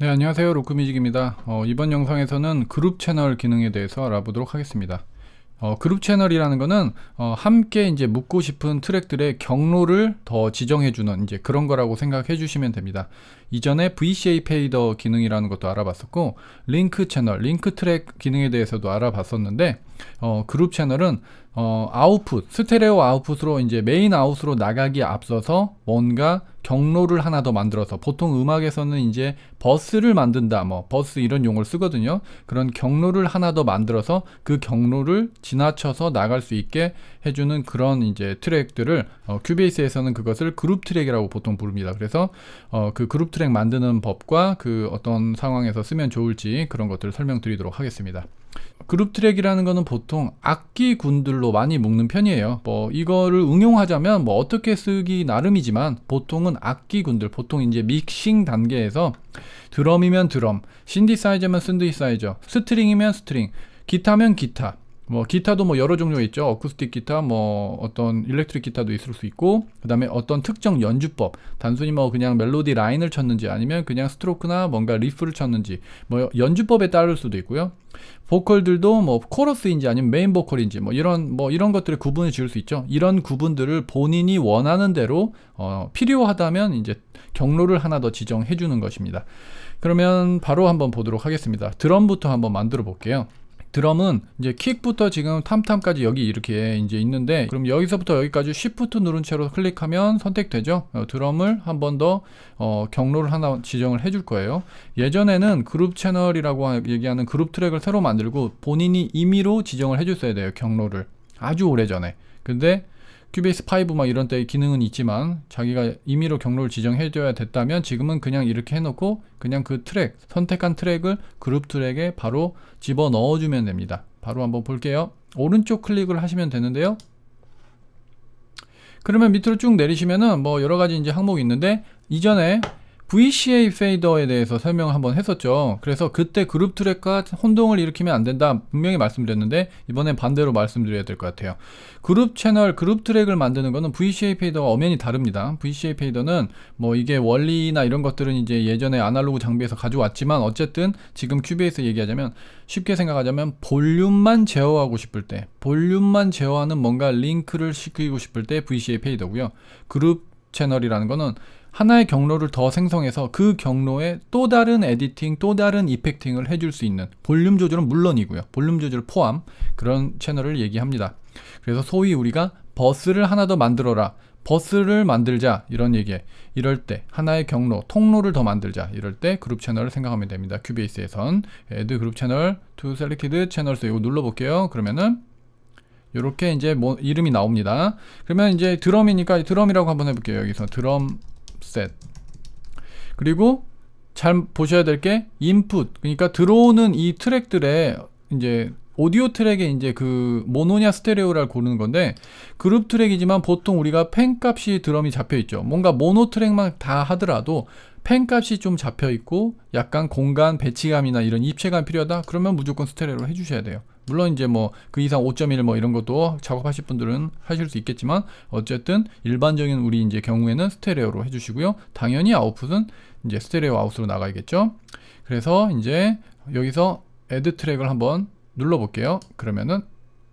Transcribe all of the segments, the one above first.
네 안녕하세요 로크뮤직입니다 어, 이번 영상에서는 그룹 채널 기능에 대해서 알아보도록 하겠습니다 어, 그룹 채널이라는 것은 어, 함께 이제 묻고 싶은 트랙들의 경로를 더 지정해주는 이제 그런 거라고 생각해 주시면 됩니다. 이전에 VCA 페이더 기능이라는 것도 알아봤었고 링크 채널, 링크 트랙 기능에 대해서도 알아봤었는데 어, 그룹 채널은 어, 아웃풋, 스테레오 아웃풋으로 이제 메인 아웃으로 나가기 앞서서 뭔가 경로를 하나 더 만들어서 보통 음악에서는 이제 버스를 만든다 뭐 버스 이런 용어를 쓰거든요. 그런 경로를 하나 더 만들어서 그 경로를 지나쳐서 나갈 수 있게 해주는 그런 이제 트랙들을 어, 큐베이스에서는 그것을 그룹 트랙이라고 보통 부릅니다. 그래서 어, 그 그룹 트랙 만드는 법과 그 어떤 상황에서 쓰면 좋을지 그런 것들을 설명드리도록 하겠습니다. 그룹 트랙이라는 것은 보통 악기군들로 많이 묶는 편이에요. 뭐 이거를 응용하자면 뭐 어떻게 쓰기 나름이지만 보통은 악기군들 보통 이제 믹싱 단계에서 드럼이면 드럼, 신디사이저면 신디사이저, 스트링이면 스트링, 기타면 기타 뭐 기타도 뭐 여러 종류 있죠. 어쿠스틱 기타, 뭐 어떤 일렉트릭 기타도 있을 수 있고, 그 다음에 어떤 특정 연주법, 단순히 뭐 그냥 멜로디 라인을 쳤는지 아니면 그냥 스트로크나 뭔가 리프를 쳤는지, 뭐 연주법에 따를 수도 있고요. 보컬들도 뭐 코러스인지 아니면 메인 보컬인지 뭐 이런 뭐 이런 것들을 구분을 지을 수 있죠. 이런 구분들을 본인이 원하는 대로 어 필요하다면 이제 경로를 하나 더 지정해 주는 것입니다. 그러면 바로 한번 보도록 하겠습니다. 드럼부터 한번 만들어 볼게요. 드럼은 이제 킥부터 지금 탐탐까지 여기 이렇게 이제 있는데 그럼 여기서부터 여기까지 Shift 누른 채로 클릭하면 선택되죠. 어, 드럼을 한 번더 어, 경로를 하나 지정을 해 줄 거예요. 예전에는 그룹 채널이라고 얘기하는 그룹 트랙을 새로 만들고 본인이 임의로 지정을 해줬어야 돼요. 경로를 아주 오래전에. 근데 큐베이스 5막 이런 때의 기능은 있지만 자기가 임의로 경로를 지정해줘야 됐다면 지금은 그냥 이렇게 해놓고 그냥 그 트랙 선택한 트랙을 그룹 트랙에 바로 집어 넣어주면 됩니다. 바로 한번 볼게요. 오른쪽 클릭을 하시면 되는데요. 그러면 밑으로 쭉 내리시면은 뭐 여러 가지 이제 항목이 있는데 이전에 VCA 페이더에 대해서 설명을 한번 했었죠. 그래서 그때 그룹 트랙과 혼동을 일으키면 안 된다. 분명히 말씀드렸는데 이번엔 반대로 말씀드려야 될 것 같아요. 그룹 채널, 그룹 트랙을 만드는 거는 VCA 페이더가 엄연히 다릅니다. VCA 페이더는 뭐 이게 원리나 이런 것들은 이제 예전에 아날로그 장비에서 가져왔지만 어쨌든 지금 큐베이스 얘기하자면 쉽게 생각하자면 볼륨만 제어하고 싶을 때 볼륨만 제어하는 뭔가 링크를 시키고 싶을 때 VCA 페이더고요. 그룹 채널이라는 거는 하나의 경로를 더 생성해서 그 경로에 또 다른 에디팅, 또 다른 이펙팅을 해줄 수 있는 볼륨 조절은 물론이고요. 볼륨 조절 포함 그런 채널을 얘기합니다. 그래서 소위 우리가 버스를 하나 더 만들어라. 버스를 만들자 이런 얘기에 이럴 때 하나의 경로, 통로를 더 만들자 이럴 때 그룹 채널을 생각하면 됩니다. 큐베이스에선 add 그룹 채널 to selected channels 이거 눌러볼게요. 그러면은 이렇게 이제 뭐 이름이 나옵니다. 그러면 이제 드럼이니까 드럼이라고 한번 해볼게요. 여기서 드럼 s e t 그리고 잘 보셔야 될게 input 그러니까 들어오는 이 트랙들의 이제 오디오 트랙의 이제 그 모노냐 스테레오를 고르는 건데 그룹 트랙이지만 보통 우리가 팬 값이 드럼이 잡혀 있죠. 뭔가 모노 트랙만 다 하더라도 펜값이 좀 잡혀 있고 약간 공간 배치감이나 이런 입체감 필요하다 그러면 무조건 스테레오로 해주셔야 돼요 물론 이제 뭐 그 이상 5.1 뭐 이런 것도 작업하실 분들은 하실 수 있겠지만 어쨌든 일반적인 우리 이제 경우에는 스테레오로 해주시고요 당연히 아웃풋은 이제 스테레오 아웃으로 나가야겠죠 그래서 이제 여기서 애드 트랙을 한번 눌러 볼게요 그러면은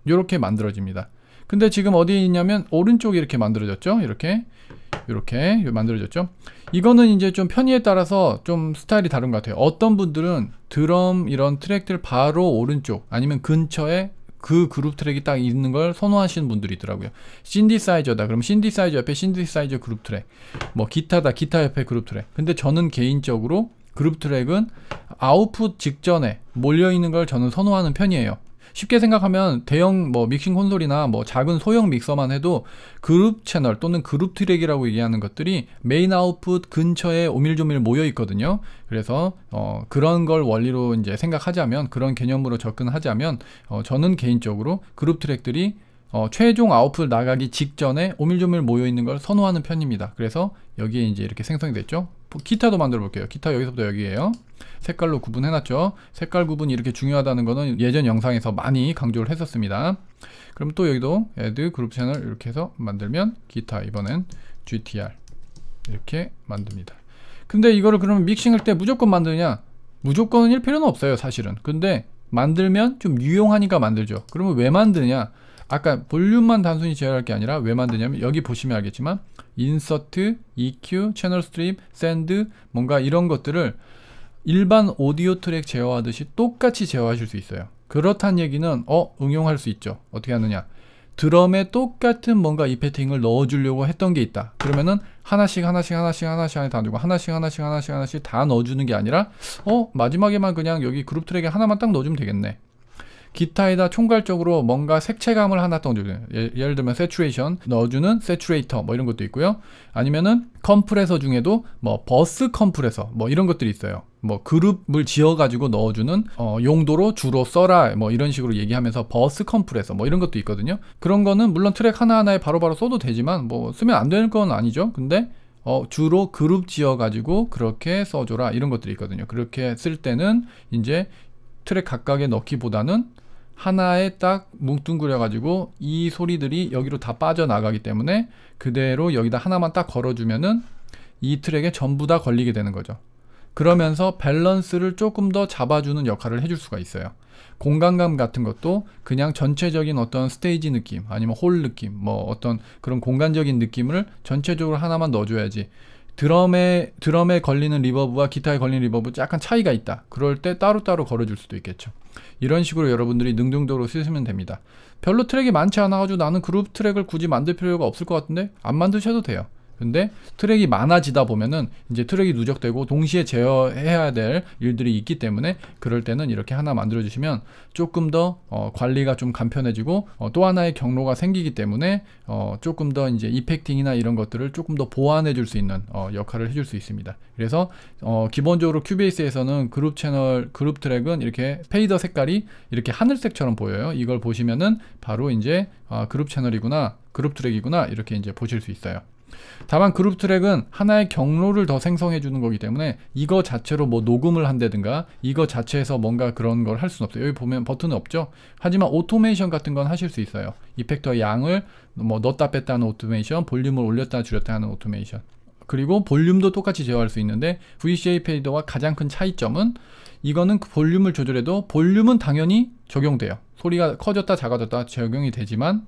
이렇게 만들어집니다 근데 지금 어디에 있냐면 오른쪽에 이렇게 만들어졌죠 이렇게 이렇게 만들어졌죠. 이거는 이제 좀 편의에 따라서 좀 스타일이 다른 것 같아요. 어떤 분들은 드럼 이런 트랙들 바로 오른쪽 아니면 근처에 그 그룹 트랙이 딱 있는 걸 선호하시는 분들이 있더라고요. 신디사이저다. 그럼 신디사이저 옆에 신디사이저 그룹 트랙. 뭐 기타다. 기타 옆에 그룹 트랙. 근데 저는 개인적으로 그룹 트랙은 아웃풋 직전에 몰려 있는 걸 저는 선호하는 편이에요. 쉽게 생각하면 대형 뭐 믹싱 콘솔이나 뭐 작은 소형 믹서만 해도 그룹 채널 또는 그룹 트랙이라고 얘기하는 것들이 메인 아웃풋 근처에 오밀조밀 모여 있거든요. 그래서 어, 그런 걸 원리로 이제 생각하자면 그런 개념으로 접근하자면 어, 저는 개인적으로 그룹 트랙들이 어, 최종 아웃풋 나가기 직전에 오밀조밀 모여있는 걸 선호하는 편입니다. 그래서 여기에 이제 이렇게 생성이 됐죠. 기타도 만들어 볼게요. 기타 여기서부터 여기에요. 색깔로 구분해놨죠. 색깔 구분이 이렇게 중요하다는 거는 예전 영상에서 많이 강조를 했었습니다. 그럼 또 여기도 add 그룹 채널 이렇게 해서 만들면 기타 이번엔 GTR 이렇게 만듭니다. 근데 이거를 그러면 믹싱할 때 무조건 만드냐? 무조건일 필요는 없어요 사실은. 근데 만들면 좀 유용하니까 만들죠. 그러면 왜 만드냐? 아까 볼륨만 단순히 제어할 게 아니라 왜 만드냐면 여기 보시면 알겠지만 인서트, EQ, 채널 스트립, 샌드 뭔가 이런 것들을 일반 오디오 트랙 제어하듯이 똑같이 제어하실 수 있어요. 그렇다는 얘기는 어 응용할 수 있죠. 어떻게 하느냐? 드럼에 똑같은 뭔가 이펙팅을 넣어주려고 했던 게 있다. 그러면은 하나씩 하나씩 하나씩 하나씩 하나씩 다 넣고 하나씩 하나씩 하나씩 하나씩 다 넣어주는 게 아니라 어 마지막에만 그냥 여기 그룹 트랙에 하나만 딱 넣어주면 되겠네. 기타에다 총괄적으로 뭔가 색채감을 하나 던져줘요. 예, 예를 들면 세츄레이션 넣어주는 세츄레이터 뭐 이런 것도 있고요. 아니면은 컴프레서 중에도 뭐 버스 컴프레서 뭐 이런 것들이 있어요. 뭐 그룹을 지어가지고 넣어주는 어 용도로 주로 써라 뭐 이런 식으로 얘기하면서 버스 컴프레서 뭐 이런 것도 있거든요. 그런 거는 물론 트랙 하나하나에 바로바로 써도 되지만 뭐 쓰면 안 되는 건 아니죠. 근데 어, 주로 그룹 지어가지고 그렇게 써줘라 이런 것들이 있거든요. 그렇게 쓸 때는 이제 트랙 각각에 넣기보다는 하나에 딱 뭉뚱그려가지고 이 소리들이 여기로 다 빠져나가기 때문에 그대로 여기다 하나만 딱 걸어주면은 이 트랙에 전부 다 걸리게 되는 거죠. 그러면서 밸런스를 조금 더 잡아주는 역할을 해줄 수가 있어요. 공간감 같은 것도 그냥 전체적인 어떤 스테이지 느낌, 아니면 홀 느낌, 뭐 어떤 그런 공간적인 느낌을 전체적으로 하나만 넣어줘야지. 드럼에, 드럼에 걸리는 리버브와 기타에 걸리는 리버브 약간 차이가 있다. 그럴 때 따로따로 걸어줄 수도 있겠죠. 이런 식으로 여러분들이 능동적으로 쓰시면 됩니다 별로 트랙이 많지 않아가지고 나는 그룹 트랙을 굳이 만들 필요가 없을 것 같은데 안 만드셔도 돼요 근데 트랙이 많아지다 보면은 이제 트랙이 누적되고 동시에 제어해야 될 일들이 있기 때문에 그럴 때는 이렇게 하나 만들어 주시면 조금 더어 관리가 좀 간편해지고 어또 하나의 경로가 생기기 때문에 어 조금 더 이제 이펙팅이나 이런 것들을 조금 더 보완해 줄 수 있는 어, 역할을 해줄 수 있습니다. 그래서 어, 기본적으로 큐베이스에서는 그룹 채널 그룹 트랙은 이렇게 페이더 색깔이 이렇게 하늘색처럼 보여요. 이걸 보시면은 바로 이제 아 그룹 채널이구나 그룹 트랙이구나 이렇게 이제 보실 수 있어요. 다만 그룹 트랙은 하나의 경로를 더 생성해 주는 거기 때문에 이거 자체로 뭐 녹음을 한다든가 이거 자체에서 뭔가 그런 걸 할 수는 없어요. 여기 보면 버튼은 없죠. 하지만 오토메이션 같은 건 하실 수 있어요. 이펙터 양을 뭐 넣었다 뺐다 하는 오토메이션, 볼륨을 올렸다 줄였다 하는 오토메이션. 그리고 볼륨도 똑같이 제어할 수 있는데 VCA 페이더와 가장 큰 차이점은 이거는 그 볼륨을 조절해도 볼륨은 당연히 적용돼요. 소리가 커졌다 작아졌다 적용이 되지만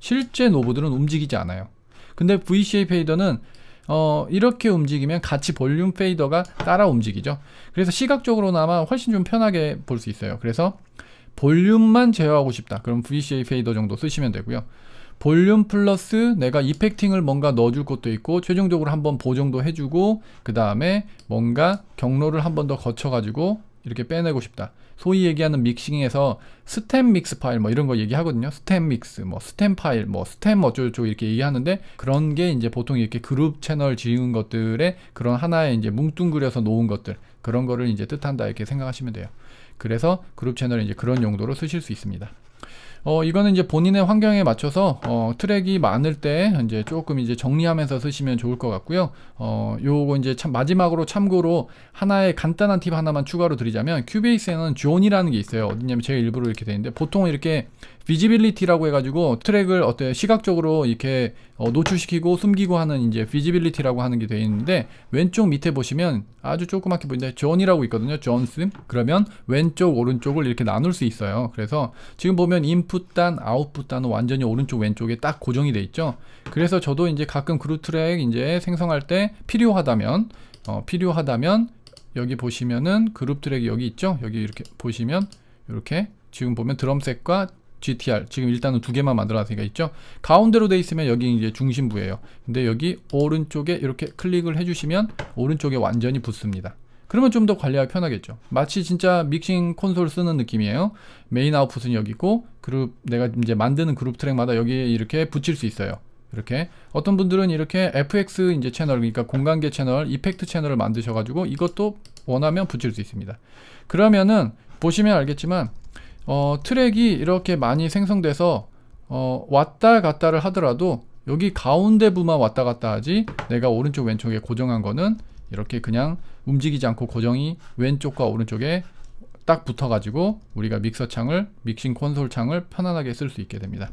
실제 노브들은 움직이지 않아요. 근데 VCA 페이더는 어, 이렇게 움직이면 같이 볼륨 페이더가 따라 움직이죠. 그래서 시각적으로나마 훨씬 좀 편하게 볼 수 있어요. 그래서 볼륨만 제어하고 싶다. 그럼 VCA 페이더 정도 쓰시면 되고요. 볼륨 플러스 내가 이펙팅을 뭔가 넣어줄 것도 있고 최종적으로 한번 보정도 해주고 그 다음에 뭔가 경로를 한번더 거쳐가지고 이렇게 빼내고 싶다. 소위 얘기하는 믹싱에서 스탬 믹스 파일 뭐 이런 거 얘기하거든요. 스탬 믹스, 뭐스탬 파일, 뭐스탬 뭐 어쩌고저쩌고 이렇게 얘기하는데 그런 게 이제 보통 이렇게 그룹 채널 지은 것들의 그런 하나의 이제 뭉뚱그려서 놓은 것들 그런 거를 이제 뜻한다 이렇게 생각하시면 돼요. 그래서 그룹 채널 이제 그런 용도로 쓰실 수 있습니다. 어, 이거는 이제 본인의 환경에 맞춰서 어, 트랙이 많을 때 이제 조금 이제 정리하면서 쓰시면 좋을 것 같고요. 어, 요거 이제 참 마지막으로 참고로 하나의 간단한 팁 하나만 추가로 드리자면 큐베이스에는 존이라는 게 있어요. 어디냐면 제가 일부러 이렇게 되는데 보통 이렇게 비지빌리티라고 해가지고 트랙을 어때 시각적으로 이렇게 어, 노출시키고 숨기고 하는 이제 비지빌리티라고 하는 게 되어 있는데 왼쪽 밑에 보시면 아주 조그맣게 보이는데 존이라고 있거든요. 존스 그러면 왼쪽 오른쪽을 이렇게 나눌 수 있어요. 그래서 지금 보면 인풋 인풋단, 아웃풋단은 완전히 오른쪽 왼쪽에 딱 고정이 돼 있죠. 그래서 저도 이제 가끔 그루 트랙 이제 생성할 때 필요하다면 어, 필요하다면 여기 보시면은 그룹 트랙이 여기 있죠. 여기 이렇게 보시면 이렇게 지금 보면 드럼셋과 GTR 지금 일단은 두 개만 만들어놨으니까 있죠 가운데로 돼 있으면 여기 이제 중심부예요 근데 여기 오른쪽에 이렇게 클릭을 해주시면 오른쪽에 완전히 붙습니다 그러면 좀 더 관리하기 편하겠죠. 마치 진짜 믹싱 콘솔 쓰는 느낌이에요. 메인 아웃풋은 여기 있고 그룹 내가 이제 만드는 그룹 트랙마다 여기에 이렇게 붙일 수 있어요. 이렇게 어떤 분들은 이렇게 FX 이제 채널 그러니까 공간계 채널, 이펙트 채널을 만드셔 가지고 이것도 원하면 붙일 수 있습니다. 그러면은 보시면 알겠지만 어, 트랙이 이렇게 많이 생성돼서 어, 왔다 갔다를 하더라도 여기 가운데 부만 왔다 갔다 하지 내가 오른쪽 왼쪽에 고정한 거는 이렇게 그냥 움직이지 않고 고정이 왼쪽과 오른쪽에 딱 붙어가지고 우리가 믹서 창을 믹싱 콘솔 창을 편안하게 쓸 수 있게 됩니다.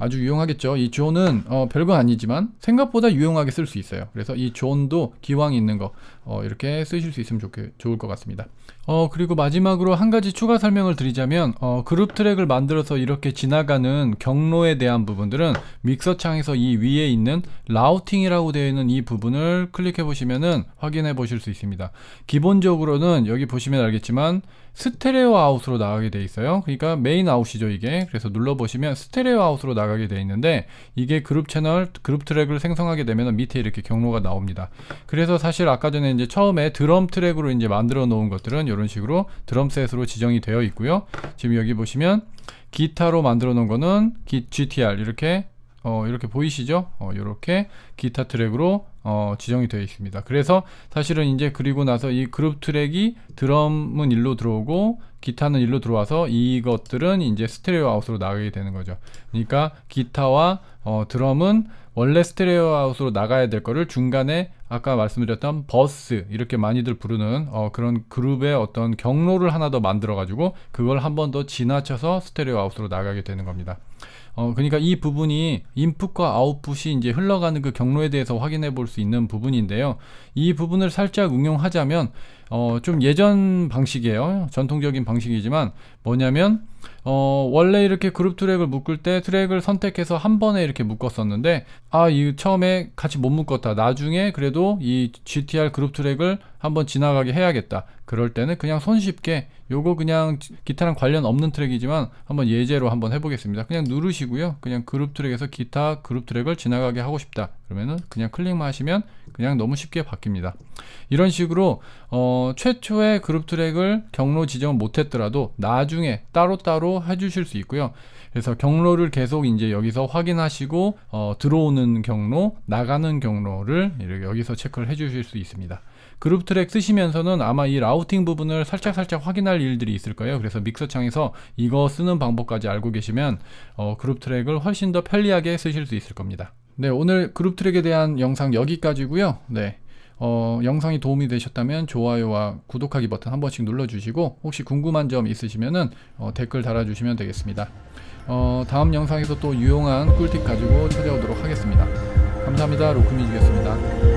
아주 유용하겠죠. 이 존은 어, 별건 아니지만 생각보다 유용하게 쓸 수 있어요. 그래서 이 존도 기왕 있는 거 어, 이렇게 쓰실 수 있으면 좋게, 좋을 것 같습니다. 어, 그리고 마지막으로 한 가지 추가 설명을 드리자면 어, 그룹 트랙을 만들어서 이렇게 지나가는 경로에 대한 부분들은 믹서 창에서 이 위에 있는 라우팅이라고 되어 있는 이 부분을 클릭해 보시면은 확인해 보실 수 있습니다. 기본적으로는 여기 보시면 알겠지만 스테레오 아웃으로 나가게 되어 있어요. 그러니까 메인 아웃이죠 이게. 그래서 눌러 보시면 스테레오 아웃으로 나가 게 나가게 되어 있는데 이게 그룹 채널, 그룹 트랙을 생성하게 되면 밑에 이렇게 경로가 나옵니다. 그래서 사실 아까 전에 이제 처음에 드럼 트랙으로 이제 만들어 놓은 것들은 이런 식으로 드럼 셋으로 지정이 되어 있고요. 지금 여기 보시면 기타로 만들어 놓은 거는 GTR 이렇게 어, 이렇게 보이시죠? 어, 이렇게 기타 트랙으로 어, 지정이 되어 있습니다. 그래서 사실은 이제 그리고 나서 이 그룹 트랙이 드럼은 일로 들어오고 기타는 일로 들어와서 이것들은 이제 스테레오 아웃으로 나가게 되는 거죠. 그러니까 기타와 어, 드럼은 원래 스테레오 아웃으로 나가야 될 거를 중간에 아까 말씀드렸던 버스 이렇게 많이들 부르는 어, 그런 그룹의 어떤 경로를 하나 더 만들어 가지고 그걸 한 번 더 지나쳐서 스테레오 아웃으로 나가게 되는 겁니다. 어, 그러니까 이 부분이 인풋과 아웃풋이 이제 흘러가는 그 경로에 대해서 확인해 볼 수 있는 부분인데요. 이 부분을 살짝 응용하자면 어, 좀 예전 방식이에요. 전통적인 방식이지만 뭐냐면 어, 원래 이렇게 그룹 트랙을 묶을 때 트랙을 선택해서 한 번에 이렇게 묶었었는데 아, 이 처음에 같이 못 묶었다. 나중에 그래도 이 GTR 그룹 트랙을 한번 지나가게 해야겠다. 그럴 때는 그냥 손쉽게 요거 그냥 기타랑 관련 없는 트랙이지만 한번 예제로 한번 해 보겠습니다. 그냥 누르시고 하시고요. 그냥 그룹 트랙에서 기타 그룹 트랙을 지나가게 하고 싶다. 그러면은 그냥 클릭만 하시면 그냥 너무 쉽게 바뀝니다. 이런 식으로 어, 최초의 그룹 트랙을 경로 지정 못했더라도 나중에 따로따로 해주실 수 있고요. 그래서 경로를 계속 이제 여기서 확인하시고 어, 들어오는 경로, 나가는 경로를 여기서 체크를 해주실 수 있습니다. 그룹 트랙 쓰시면서는 아마 이 라우팅 부분을 살짝 살짝 확인할 일들이 있을 거예요. 그래서 믹서 창에서 이거 쓰는 방법까지 알고 계시면 어, 그룹 트랙을 훨씬 더 편리하게 쓰실 수 있을 겁니다. 네, 오늘 그룹 트랙에 대한 영상 여기까지고요. 네. 어, 영상이 도움이 되셨다면 좋아요와 구독하기 버튼 한 번씩 눌러주시고 혹시 궁금한 점 있으시면 어, 댓글 달아주시면 되겠습니다. 어, 다음 영상에서 또 유용한 꿀팁 가지고 찾아오도록 하겠습니다. 감사합니다. 로크뮤직이었습니다.